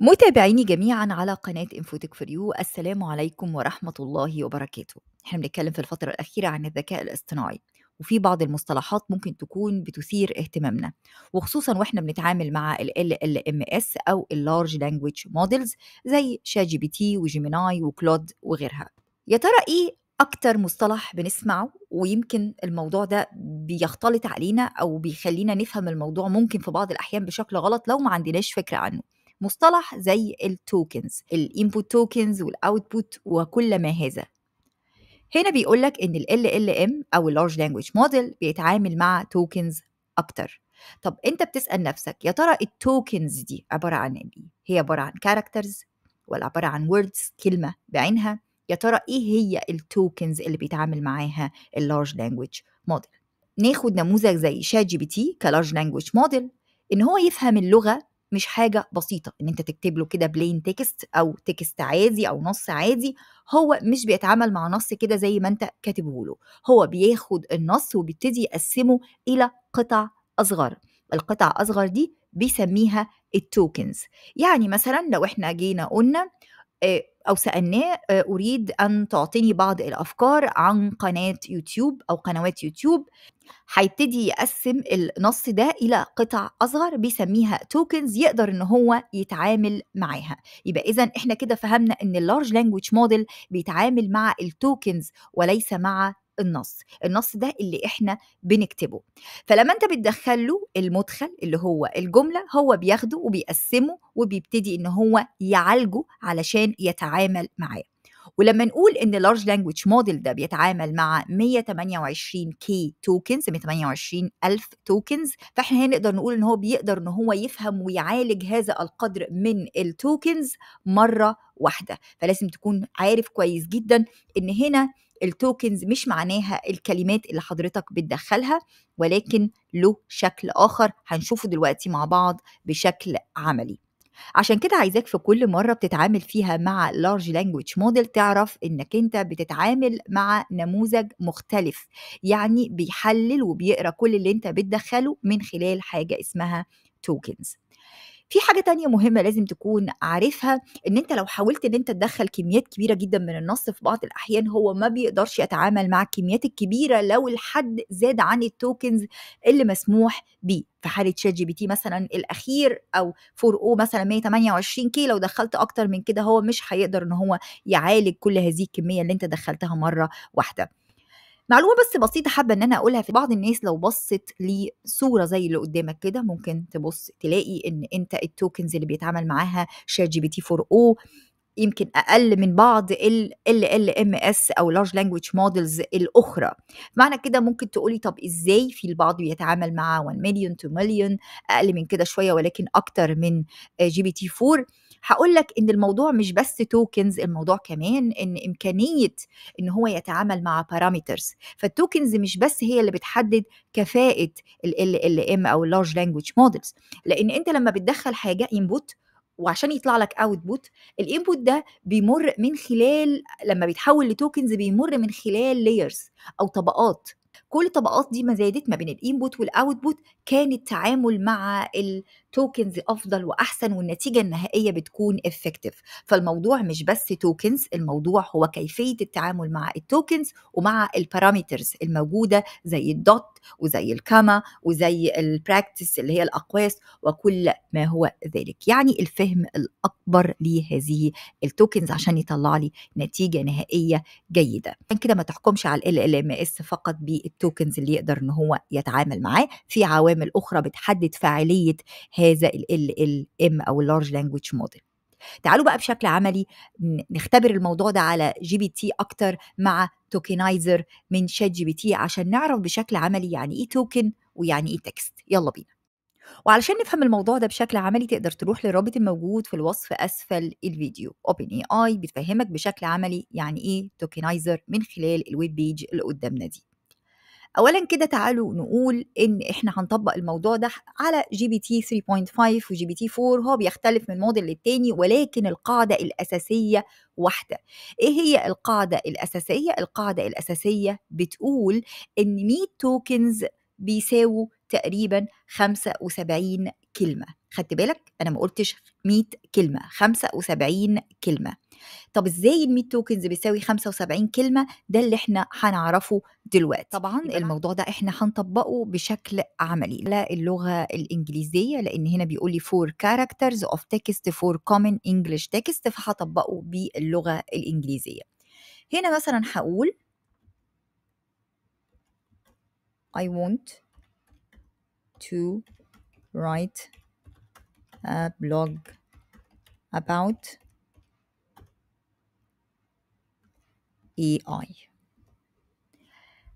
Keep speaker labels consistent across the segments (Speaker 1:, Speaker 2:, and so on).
Speaker 1: متابعيني جميعا على قناة انفوتك فور يو السلام عليكم ورحمة الله وبركاته احنا بنتكلم في الفترة الأخيرة عن الذكاء الاصطناعي وفي بعض المصطلحات ممكن تكون بتثير اهتمامنا وخصوصا واحنا بنتعامل مع ال LLMS او اللارج لانجويج مودلز زي شات جي بي تي وجيميناي وكلود وغيرها يا ترى ايه اكتر مصطلح بنسمعه ويمكن الموضوع ده بيختلط علينا او بيخلينا نفهم الموضوع ممكن في بعض الاحيان بشكل غلط لو ما عندناش فكره عنه مصطلح زي التوكنز الانبوت توكنز والاوتبوت وكل ما هذا هنا بيقول لك ان ال LLM او اللارج لانجويج موديل بيتعامل مع توكنز اكتر طب انت بتسال نفسك يا ترى التوكنز دي عباره عن ايه هي عباره عن كاركترز ولا عباره عن ووردز كلمه بعينها يا ترى ايه هي التوكنز اللي بيتعامل معاها اللارج لانجويج موديل ناخد نموذج زي شات جي بي تي كلارج لانجويج موديل ان هو يفهم اللغه مش حاجه بسيطه ان انت تكتب له كده بلين تكست او تكست عادي او نص عادي هو مش بيتعامل مع نص كده زي ما انت كاتبه له هو بياخد النص وبيبتدي يقسمه الى قطع اصغر القطع اصغر دي بيسميها التوكنز يعني مثلا لو احنا جينا قلنا أو سألناه أريد أن تعطيني بعض الأفكار عن قناة يوتيوب أو قنوات يوتيوب هيبتدي يقسم النص ده إلى قطع أصغر بيسميها توكنز يقدر إن هو يتعامل معاها يبقى إذا إحنا كده فهمنا إن اللارج لانجوج موديل بيتعامل مع التوكنز وليس مع النص النص ده اللي احنا بنكتبه فلما انت بتدخل له المدخل اللي هو الجمله هو بياخده وبيقسمه وبيبتدي ان هو يعالجه علشان يتعامل معاه ولما نقول ان لارج لانجويج موديل ده بيتعامل مع 128 كي توكنز 128 الف توكنز فاحنا هنا نقدر نقول ان هو بيقدر ان هو يفهم ويعالج هذا القدر من التوكنز مره واحده فلازم تكون عارف كويس جدا ان هنا التوكنز مش معناها الكلمات اللي حضرتك بتدخلها ولكن له شكل اخر هنشوفه دلوقتي مع بعض بشكل عملي عشان كده عايزاك في كل مره بتتعامل فيها مع لارج لانجويج موديل تعرف انك انت بتتعامل مع نموذج مختلف يعني بيحلل وبيقرا كل اللي انت بتدخله من خلال حاجه اسمها توكنز في حاجه تانية مهمه لازم تكون عارفها ان انت لو حاولت ان انت تدخل كميات كبيره جدا من النص في بعض الاحيان هو ما بيقدرش يتعامل مع الكميات الكبيره لو الحد زاد عن التوكنز اللي مسموح بيه في حاله شات جي بي تي مثلا الاخير او 4 او مثلا 128 كي لو دخلت اكتر من كده هو مش هيقدر ان هو يعالج كل هذه الكميه اللي انت دخلتها مره واحده معلومه بس بسيطه حابه ان انا اقولها في بعض الناس لو بصت لصوره زي اللي قدامك كده ممكن تبص تلاقي ان انت التوكنز اللي بيتعامل معاها شات جي بي تي 4 او يمكن اقل من بعض ال ال ال ام اس او لارج لانجويج مودلز الاخرى معنى كده ممكن تقولي طب ازاي في البعض بيتعامل مع 1 مليون 2 مليون اقل من كده شويه ولكن اكتر من آه، جي بي تي 4 هقول لك ان الموضوع مش بس توكنز الموضوع كمان ان امكانيه ان هو يتعامل مع بارامترز فالتوكنز مش بس هي اللي بتحدد كفاءه ال ال ام او اللارج لانجوج مودلز لان انت لما بتدخل حاجه انبوت وعشان يطلع لك اوتبوت الانبوت ده بيمر من خلال لما بيتحول لتوكنز بيمر من خلال لايرز او طبقات كل الطبقات دي ما زادت ما بين الانبوت والاوتبوت كان التعامل مع توكنز افضل واحسن والنتيجه النهائيه بتكون افكتيف فالموضوع مش بس توكنز الموضوع هو كيفيه التعامل مع التوكنز ومع البارامترز الموجوده زي الدوت وزي الكاما وزي البراكتس اللي هي الاقواس وكل ما هو ذلك يعني الفهم الاكبر لهذه التوكنز عشان يطلع لي نتيجه نهائيه جيده عشان كده ما تحكمش على ال ال ام اس فقط بالتوكنز اللي يقدر ان هو يتعامل معاه في عوامل اخرى بتحدد فاعليه هذا ال ال ال ام او اللارج لانجويج موديل تعالوا بقى بشكل عملي نختبر الموضوع ده على جي بي تي اكتر مع توكنايزر من شات جي بي تي عشان نعرف بشكل عملي يعني ايه توكن ويعني ايه تكست يلا بينا وعلشان نفهم الموضوع ده بشكل عملي تقدر تروح للرابط الموجود في الوصف اسفل الفيديو اوبن اي اي بتفهمك بشكل عملي يعني ايه توكنايزر من خلال الويب بيج اللي قدامنا دي اولا كده تعالوا نقول ان احنا هنطبق الموضوع ده على جي بي تي 3.5 وجي بي تي 4 هو بيختلف من موديل للتاني ولكن القاعده الاساسيه واحده ايه هي القاعده الاساسيه القاعده الاساسيه بتقول ان 100 توكنز بيساووا تقريبا 75 كلمه خدت بالك انا ما قلتش 100 كلمه 75 كلمه طب ازاي ال100 توكنز بيساوي 75 كلمه ده اللي احنا هنعرفه دلوقتي طبعا الموضوع ده احنا هنطبقه بشكل عملي على اللغه الانجليزيه لان هنا بيقول لي 4 كاركترز اوف تكست فور كومن انجلش تكست فهطبقه باللغه الانجليزيه هنا مثلا هقول I want to write a blog about اي اي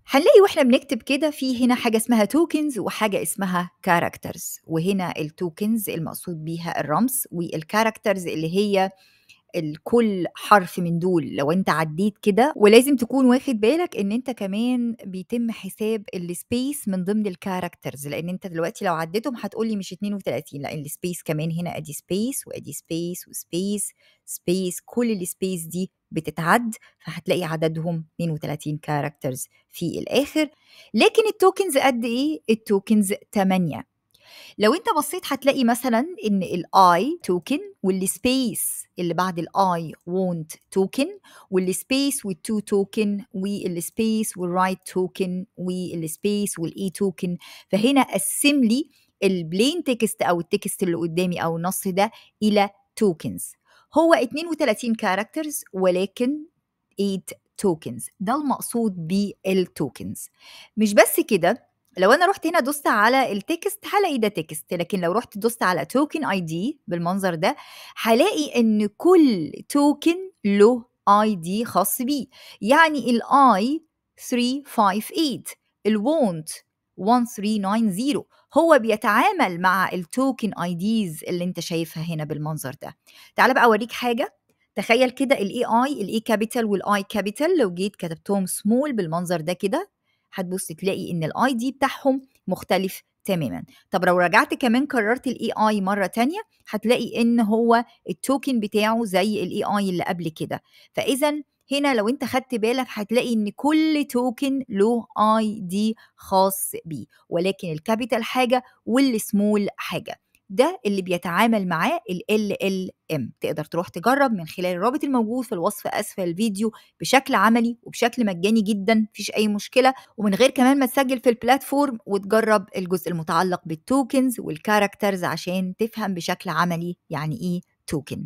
Speaker 1: هنلاقي واحنا بنكتب كده في هنا حاجه اسمها توكنز وحاجه اسمها كاركترز وهنا التوكنز المقصود بيها الرمز والكاركترز اللي هي الكل حرف من دول لو انت عديت كده ولازم تكون واخد بالك ان انت كمان بيتم حساب السبيس من ضمن الكاركترز لان انت دلوقتي لو عديتهم هتقولي مش 32 لا السبيس كمان هنا ادي سبيس وادي سبيس وسبيس سبيس كل السبيس دي بتتعد فهتلاقي عددهم 32 كاركترز في الآخر لكن التوكنز قد إيه؟ التوكنز 8 لو انت بصيت هتلاقي مثلا ان الاي توكن والسبيس اللي بعد الاي وونت توكن والسبيس والتو توكن والسبيس والرايت توكن والسبيس والاي توكن فهنا قسم لي البلين تكست او التكست اللي قدامي او النص ده الى توكنز هو 32 كاركترز ولكن 8 توكنز ده المقصود بالتوكنز مش بس كده لو انا رحت هنا دوست على التكست هلاقي ده تكست لكن لو رحت دوست على توكن اي دي بالمنظر ده هلاقي ان كل توكن له اي دي خاص بيه يعني الاي 358 الوونت 1390 هو بيتعامل مع التوكن اي ديز اللي انت شايفها هنا بالمنظر ده تعال بقى اوريك حاجه تخيل كده الاي اي الاي كابيتال والاي كابيتال لو جيت كتبتهم سمول بالمنظر ده كده هتبص تلاقي ان الاي دي بتاعهم مختلف تماما طب لو رجعت كمان كررت الاي اي مره تانية هتلاقي ان هو التوكن بتاعه زي الاي اي اللي قبل كده فاذا هنا لو انت خدت بالك هتلاقي ان كل توكن له اي دي خاص بيه ولكن الكابيتال حاجه والسمول حاجه ده اللي بيتعامل معاه ال ام تقدر تروح تجرب من خلال الرابط الموجود في الوصف أسفل الفيديو بشكل عملي وبشكل مجاني جدا مفيش أي مشكلة ومن غير كمان ما تسجل في البلاتفورم وتجرب الجزء المتعلق بالتوكنز والكاركترز عشان تفهم بشكل عملي يعني إيه توكن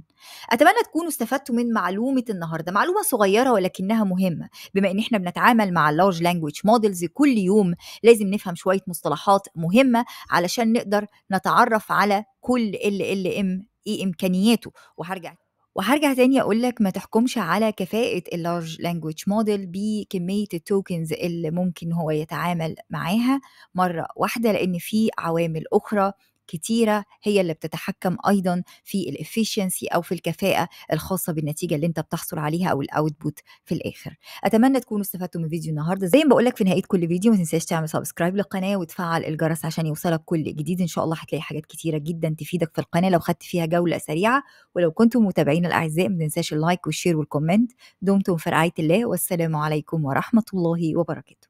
Speaker 1: أتمنى تكونوا استفدتوا من معلومة النهاردة معلومة صغيرة ولكنها مهمة بما إن إحنا بنتعامل مع اللارج لانجويج مودلز كل يوم لازم نفهم شوية مصطلحات مهمة علشان نقدر نتعرف على كل ال ال ام ايه e امكانياته وهرجع وهرجع تاني اقول لك ما تحكمش على كفاءه اللارج لانجويج موديل بكميه التوكنز اللي ممكن هو يتعامل معاها مره واحده لان في عوامل اخرى كتيرة هي اللي بتتحكم أيضا في الإفشنسي أو في الكفاءة الخاصة بالنتيجة اللي أنت بتحصل عليها أو الأوتبوت في الآخر أتمنى تكونوا استفدتوا من فيديو النهاردة زي ما بقول لك في نهاية كل فيديو ما تنساش تعمل سبسكرايب للقناة وتفعل الجرس عشان يوصلك كل جديد إن شاء الله هتلاقي حاجات كتيرة جدا تفيدك في القناة لو خدت فيها جولة سريعة ولو كنتم متابعين الأعزاء ما تنساش اللايك والشير والكومنت دمتم في رعاية الله والسلام عليكم ورحمة الله وبركاته